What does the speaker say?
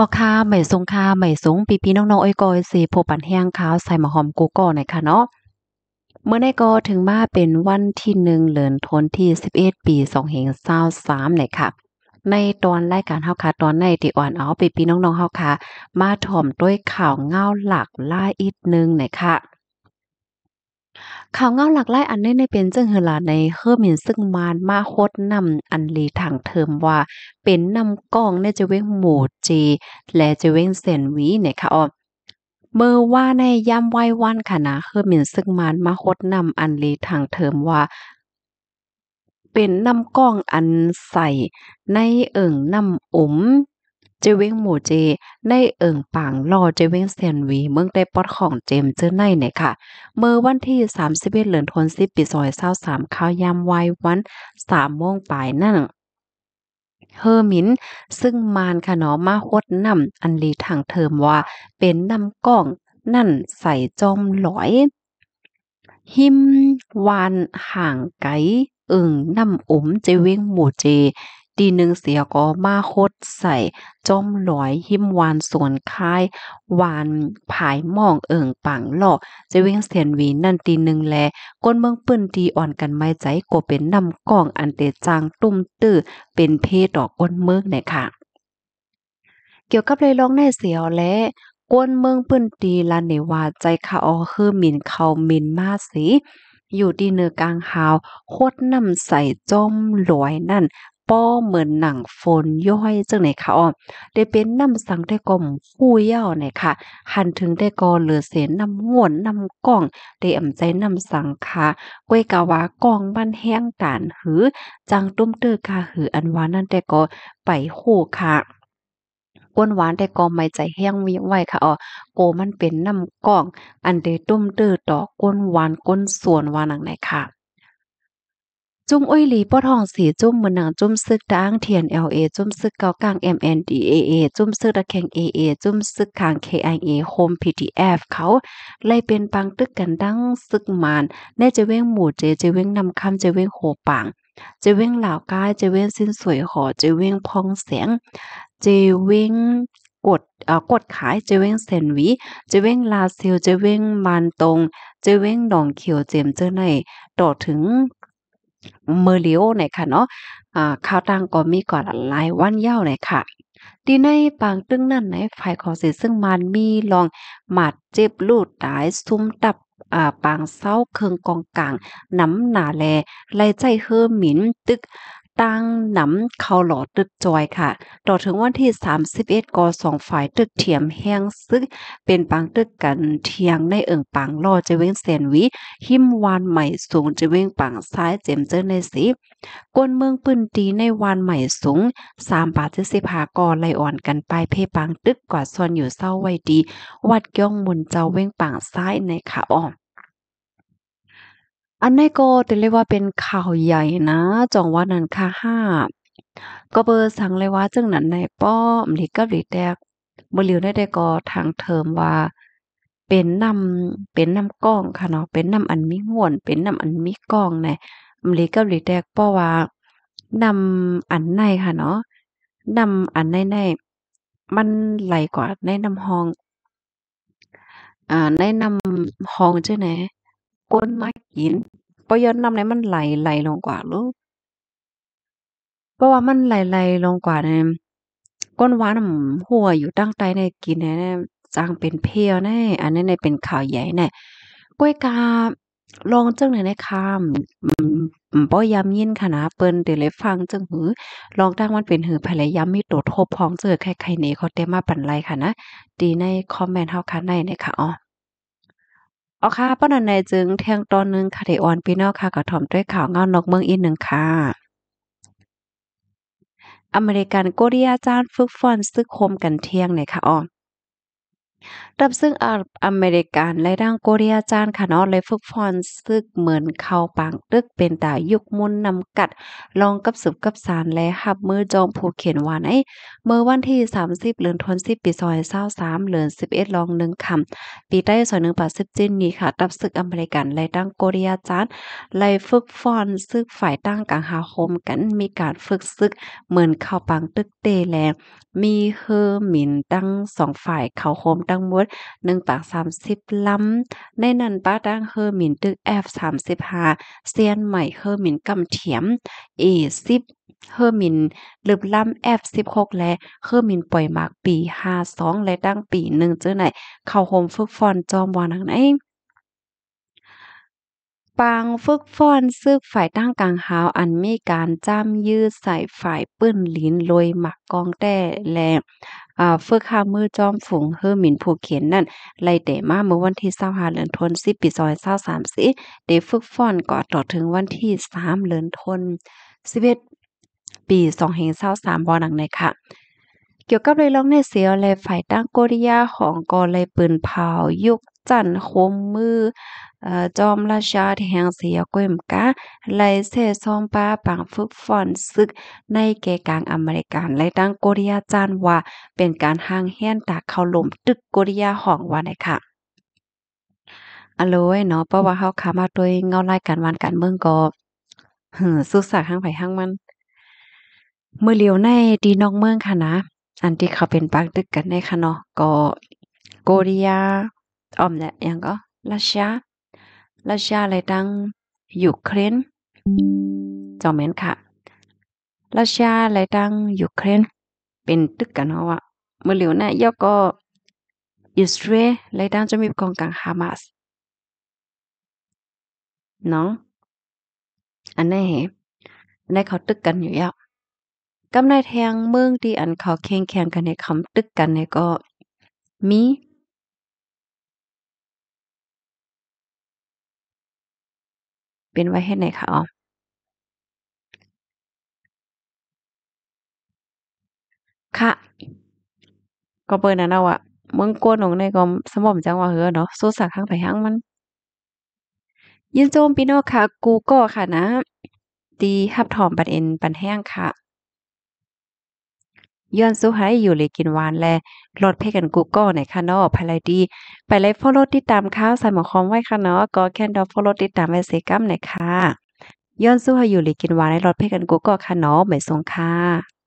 ออค่ะใหม่สงค่าใหม่สงปีพี่น้องๆ อ้อยกอยสีโพปันแห้งขาวใส่มาหอมกูก่อนหน่อยค่ะเนาะเมื่อในกอถึงมาเป็นวันที่หนึ่งเลือนทนที่สิบเอ็ดปีสองเหงเศร้าสามหน่อยค่ะ ในตอนรายการเฮาค่ะตอนในที่อ่อนเอาปีพี่น้อง ๆเฮาค่ะมาถ่อมด้วยข่าวเงาหลักล่าอีกนึงหน่อยค่ะข่าวเงาหลักไล่อันนี้ในเป็นเจ้งเฮลาในเฮอร์มินซึ่งมานมาโคตรนำอันลีทางเทิมว่าเป็นนำกล้องในจะเว้งหมูจีและจะเว้งเซนวีเนี่ยค่ะอ๋อเมื่อว่าในย่ำไหววันค่ะนะเฮอร์มินซึ่งมานมาโคตรนำอันลีทางเทิมว่าเป็นน้ำกล้องอันใส่ในเอิ่งน้ำอมเจวิงหมูเจในเอิงปังรอเจวิงเซียนวี เมืองได้ปอดของเจมเจอในเนี่ยค่ะ เมื่อวันที่31เดือนทนสิบปีซอยเศร้าสามข้าวยามไว้วันสามโมงปลายนั่งเฮอร์มินซึ่งมานค่ะเนาะมาคดนำอันลีทางเทิมว่าเป็นนำกล้องนั่นใส่จอมหลอย หิมวานห่างไกลเอิงนำอมเจิวงหมู่เจตีหนึ่งเสียก็มาโคดใส่จอมลอยหิมวานสวนคายวานผายมองเอิงปังหลอกจะเวียงเสียนวีนั่นตีหนึ่งแลก้นเมืองปืนตีอ่อนกันไม่ใจก็เป็นนำกล่องอันเตจางตุ้มตื้อเป็นเพศดอกก้นเมืองเนี่ยค่ะ เกี่ยวกับเลยร้องแน่เสียแลวก้นเมืองปืนตีลันเนวาใจขาออคือหมิ่นเขาหมิ่นมาสีอยู่ดีเนื้อกลางหาวโคตรนำใส่จมลอยนั่นป้อเหมือนหนังฝนย่อยจังไหนคะอ๋อได้เป็นน้ำสังได้กลมคู่เย่าไหนค่ะ หันถึงได้กอเหลือเสนน้ำมวนน้ำกล้องได้อ่ำใจน้ำสังค่ะก้วยกาวากองบ้านแห้งตานหือจังตุ้มเตอ้อคาหืออันวานั่นได้กอไปู่ค่ะ ก้นหวานได้กอไม่ใจแห้งมีไว้ค่ะอ๋อ โกมันเป็นน้ำกล้อง อันเดตุ้มเตือต่อกก้นหวานก้นส่วนวานนังไหนค่ะจุ้มอุ้ยหลีปอทองสีจุ้มมือนังจุ้มซึกดังเทียนเอเอจุ้มซึกเกากลาง MNDAA จุ้มซึกตะแคง AA จุ้มซึกขาง KIA โฮมพ PDF เขา เลยเป็นปังตึกกันดังซึกมานแน่จะเว้งหมู่เจจะเว้งนำคำเจเว้งโหปังเจเว้งเหล่ากายเจเว้งสิ้นสวยหอเจเว้งพองเสียง เจเว้งกดเอ่อกดขาย เจเว้งเซนวีเจเว้งลาซิล เจเว้งมานตรง เจเว้งหนองเขียวเจมเจอในต่อถึงมือเลียวหนค่ะเนาะอ่าข่าวต่างก็มีก่อนหลายวันเย้านไหนค่ะดีในปางตึงนั่นในฝ่ายของเสีซึ่งมันมีลองหมัดเจ็บลูดตายซุ้มตับอ่าปางเศร้าเคืองกองกลาง น้ำหนาแลไล่ใจเฮือหมินตึกตั้งหนำเข้าหลอตึกจอยค่ะ ต่อถึงวันที่ 31กอสองฝ่ายตึกเทียมแห้งซึก เป็นปังตึกกันเทียงในเอิงปังล่อจะเว้งเสนวิหิมวานใหม่สูง จะเว้งปังซ้าย เจมเจอในสี กวนเมืองปืนตีในวานใหม่สูง3 บาทจะสิพากอไลอ่อนกันไปเพปังตึกกอดซอนอยู่เศร้าไว้ดี วัดย่องมุนเจ้าเว้งปังซ้ายในขาอ่อมอันนี้ก็ถือเียว่าเป็นข่าวใหญ่นะจองว่านั้นค่ะห้าก็เบอร์สั่งเลยว่าจึงนั้นในป้อมหรือกับหรือแดกบรหลิวได้ได้ก็ทางเทอมว่า เป็นนำเป็นนำกล้องค่ะเนาะเป็นนำอันมีห่วน เป็นนำอันมีกล้องเนอํรลีกับหือแดกป้อว่านำอันในค่ะเนาะนำอันในในมันไหลกว่าในนำห้อง อ่าในนำห้องใช่ไหมก้นมากินปย้อนน้ำในมันไหลไหลลงกว่าลูกเพราะว่ามันไหลไหลลงกว่าในี่ก้นหวานหัวอยู่ตั้งใจในกินเนี่ยจางเป็นเพียวใน่อันนี้ในเป็นข่าวใหญ่แน่กล้วยกาลองจังในในคำป้อยำยินค่ะนะเปิ้นเดี๋ยวเลยฟังจังหือลองตั้งมันเป็นหือภรรยำมีตัวทบพองเจอใคร่เนี่ยเขาเต็มมาปั่นไรค่ะนะดีในคอมเมนต์เฮาค่ะในในค่ะอ๋อเอาค่ะ ป้อนในจึงแทงตอนนึงค่ะเดออนพี่น้องค่ะกระถ่อมด้วยข่าวเงานกเมืองอีกหนึ่งค่ะ อเมริกันโกเรียจานฝึกฟอนซึกคมกันเที่ยงเนี่ยค่ะอ๋อรับซึ่งอเมริกันและดังโกเรียจานค่ะ เนาะเลยฝึกฟอนซึกเหมือนเข้าปังตึกเป็นตายุคมุนนำกัด ลองกับสืบกับสารและหับมือจองผู้เขียนวานไอ้เมื่อวันที่ 30เหลือนทนสิบปีซอยเศร้าสามเหลือนสิบเอ็ดลองหนึ่งคำปีใต้ซอยหนึ่งปาสิบจินนี้ค่ะรับซึกอเมริกันและดังโกเรียจานเลยฝึกฟอนซึกฝ่ายตั้งกังหาโฮมกันมีการฝึกซึก เหมือนเข้าปังตึกเตแลมีเฮอร์มินตั้งสองฝ่ายเข้าโฮมดังหมดงปากสสามิบล้ำในนั้นป้าดังเฮอร์มินตึกแอฟสสามิบ3าเซียนใหม่ เฮอร์มินกำเทียมอสิบเฮอร์มินลืบล้ำแอฟสิบหกและ เฮอร์มินปล่อยมากปีห้าสองและดั้งปีหนึ่งเจ้าไหนเข้าโฮมฝึกฟอนจอมวานังไหนปางฟึกฟ้อนซึกฝ่ายตั้งกลางหาวอันมีการจ้ำยืดใส่ฝ่ายปื้นลิ้นลอยหมักกองแต่และฝึกข้ามือจอมฝูงเฮอหมินผู้เขียนนั่นไล่เตมาเมื่อวันที่25เลือนทนสิปีซอย้าสามสิ เดฝึกฟ้อนก่อต่อถึงวันที่ 3เลือนทันวาคม11ปี2สามบอหนังเลยค่ะ เกี่ยวกับเลยลองในเสียวเลยฝ่ายตั้งโกริยาของกอเลยปืนเผายุคจั่นคมมือจอม ราชาแห่งเสียก้มกะ ไลเซซองป้าปังฟึบฟอนซึก ในเกกลางอเมริกันและดังโกริยาจานว่า เป็นการห่างเฮียนตากเข้าลม ตึกโกริยาห้องว่าไหนค่ะอโลยเนาะเพราะว่าเขาขามาโดยเงาไล่การวันการเมืองก็สุสักห้างไผห้างมันเมื่อเลียวในดีนอกเมืองค่ะนะอันที่เขาเป็นปักตึกกันในค่ะเนาะก็โกริยา o มเนี่ยยังก็รัสเซียรัสเซลยตั้งยูเครนจอมเอ็นค่ะรัสเซียเลยตังยูเครนเป็นตึกกันเนาะว่าเมื่อเหลียวนะยอก็อิสราเอลเลยตังจะมีกองกลางฮามาสน้องอันนี้เหรอในเขาตึกกันอยู่ยาวกำในแทงเมืองที่อันเขาแข่งแข่งกันในคำตึกกันในก็มีเป็นไว้เฮ็ดไหนคะอ๋อค่ะ ก็เปิดนนั่นเอาอะเมืองกวนของในก็สมตมจังว่าเฮือเนาะสู้สักข้างไปข้างมัน ยินโจมปีนอกค่ะ กูก็ค่ะนะตีฮับถอมปันเอ็นปันแห้งค่ะย้อนสู้หายอยู่เลยกินหวานแลรดเพกันกูก็ไหนคะเนาะภายไรดี ไปไลฟ์ฟอลโล่ติดตามข้าวใส่หมอคอมไว้ค่ะเนาะก็แค่ดอฟอลโล่ติดตามไว้เซกัมไหนค่ะย้อนสู้หายอยู่เลยกินหวานในรถเพกันกูก็ค่ะเนาะไม่สงค่ะ